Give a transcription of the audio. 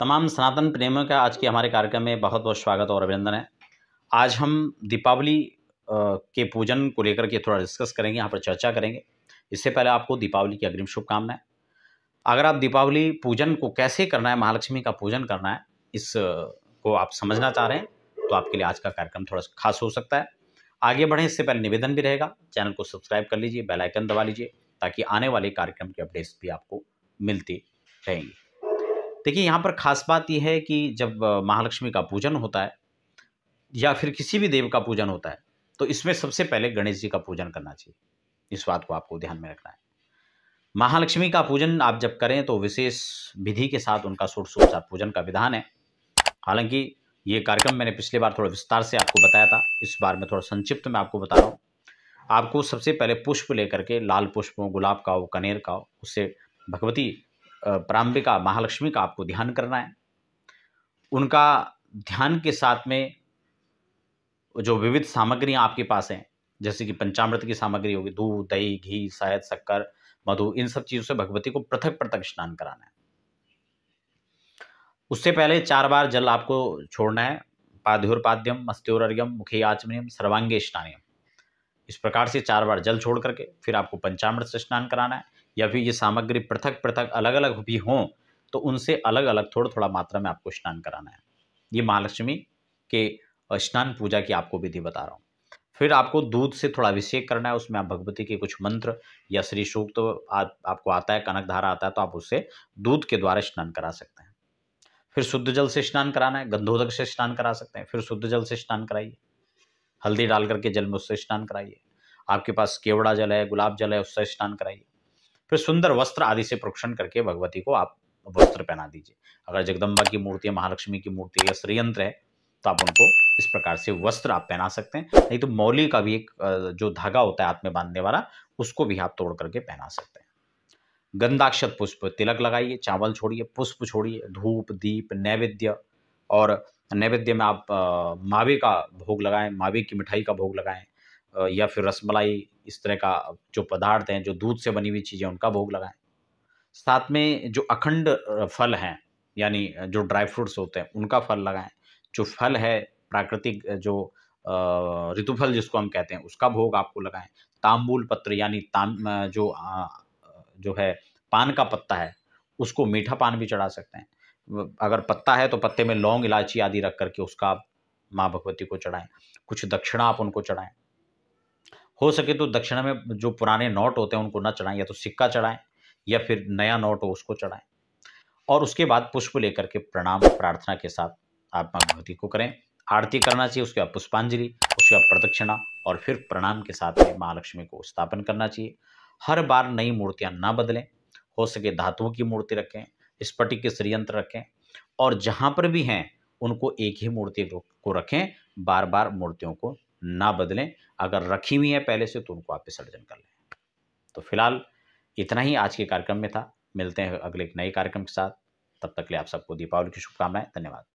तमाम सनातन प्रेमियों का आज के हमारे कार्यक्रम में बहुत बहुत स्वागत और अभिनंदन है आज हम दीपावली के पूजन को लेकर के थोड़ा डिस्कस करेंगे यहाँ पर चर्चा करेंगे इससे पहले आपको दीपावली की अग्रिम शुभकामनाएं अगर आप दीपावली पूजन को कैसे करना है महालक्ष्मी का पूजन करना है इस को आप समझना चाह रहे हैं तो आपके लिए आज का कार्यक्रम थोड़ा खास हो सकता है आगे बढ़ें इससे पहले निवेदन भी रहेगा चैनल को सब्सक्राइब कर लीजिए बेलाइकन दबा लीजिए ताकि आने वाले कार्यक्रम की अपडेट्स भी आपको मिलती रहेंगी देखिए यहाँ पर खास बात यह है कि जब महालक्ष्मी का पूजन होता है या फिर किसी भी देव का पूजन होता है तो इसमें सबसे पहले गणेश जी का पूजन करना चाहिए इस बात को आपको ध्यान में रखना है महालक्ष्मी का पूजन आप जब करें तो विशेष विधि के साथ उनका सोर्सोपचार पूजन का विधान है हालांकि ये कार्यक्रम मैंने पिछले बार थोड़ा विस्तार से आपको बताया था इस बार में थोड़ा संक्षिप्त में आपको बता रहा हूँ आपको सबसे पहले पुष्प लेकर के लाल पुष्प हो गुलाब का हो कनेर का हो उससे भगवती प्रारंभिका महालक्ष्मी का आपको ध्यान करना है उनका ध्यान के साथ में जो विविध सामग्रियां आपके पास हैं जैसे कि पंचामृत की सामग्री होगी दूध दही घी शायद शक्कर मधु इन सब चीज़ों से भगवती को पृथक पृथक स्नान कराना है उससे पहले चार बार जल आपको छोड़ना है पाद्योरपाद्यम मस्त्योरर्घ्यम मुखे आचमनियम सर्वांगे स्नानियम इस प्रकार से चार बार जल छोड़ करके फिर आपको पंचामृत से स्नान कराना है या फिर ये सामग्री पृथक पृथक अलग अलग भी हों तो उनसे अलग अलग थोड़ा थोड़ा मात्रा में आपको स्नान कराना है ये महालक्ष्मी के स्नान पूजा की आपको विधि बता रहा हूँ फिर आपको दूध से थोड़ा अभिषेक करना है उसमें आप भगवती के कुछ मंत्र या श्री सूक्त तो आप, आपको आता है कनक धारा आता है तो आप उससे दूध के द्वारा स्नान करा सकते हैं फिर शुद्ध जल से स्नान कराना है गंधोदक से स्नान करा सकते हैं फिर शुद्ध जल से स्नान कराइए हल्दी डाल करके जल में उससे स्नान कराइए आपके पास केवड़ा जल है गुलाब जल है उससे स्नान कराइए फिर सुंदर वस्त्र आदि से प्रोक्षण करके भगवती को आप वस्त्र पहना दीजिए अगर जगदम्बा की मूर्ति है महालक्ष्मी की मूर्ति या श्रीयंत्र है तो आप उनको इस प्रकार से वस्त्र आप पहना सकते हैं नहीं तो मौली का भी एक जो धागा होता है हाथ में बांधने वाला उसको भी आप तोड़ करके पहना सकते हैं गंधाक्षत पुष्प तिलक लगाइए चावल छोड़िए पुष्प छोड़िए धूप दीप नैवेद्य और नैवेद्य में आप मावे का भोग लगाएं मावे की मिठाई का भोग लगाएं या फिर रसमलाई इस तरह का जो पदार्थ हैं जो दूध से बनी हुई चीज़ें उनका भोग लगाएं साथ में जो अखंड फल हैं यानी जो ड्राई फ्रूट्स होते हैं उनका फल लगाएं जो फल है प्राकृतिक जो ऋतुफल जिसको हम कहते हैं उसका भोग आपको लगाएं तांबूल पत्र यानी ताम जो जो है पान का पत्ता है उसको मीठा पान भी चढ़ा सकते हैं अगर पत्ता है तो पत्ते में लौंग इलायची आदि रख करके उसका माँ भगवती को चढ़ाएं कुछ दक्षिणा आप उनको चढ़ाएं हो सके तो दक्षिणा में जो पुराने नोट होते हैं उनको ना चढ़ाएं या तो सिक्का चढ़ाएं या फिर नया नोट हो उसको चढ़ाएं और उसके बाद पुष्प लेकर के प्रणाम प्रार्थना के साथ आत्मा भक्ति को करें आरती करना चाहिए उसके बाद पुष्पांजलि उसके बाद प्रदक्षिणा और फिर प्रणाम के साथ में महालक्ष्मी को स्थापन करना चाहिए हर बार नई मूर्तियाँ ना बदलें हो सके धातुओं की मूर्ति रखें स्फटिक के षड़यंत्र रखें और जहाँ पर भी हैं उनको एक ही मूर्ति को रखें बार बार मूर्तियों को ना बदलें अगर रखी हुई है पहले से तो उनको आप विसर्जन कर लें तो फिलहाल इतना ही आज के कार्यक्रम में था मिलते हैं अगले एक नए कार्यक्रम के साथ तब तक के लिए आप सबको दीपावली की शुभकामनाएं धन्यवाद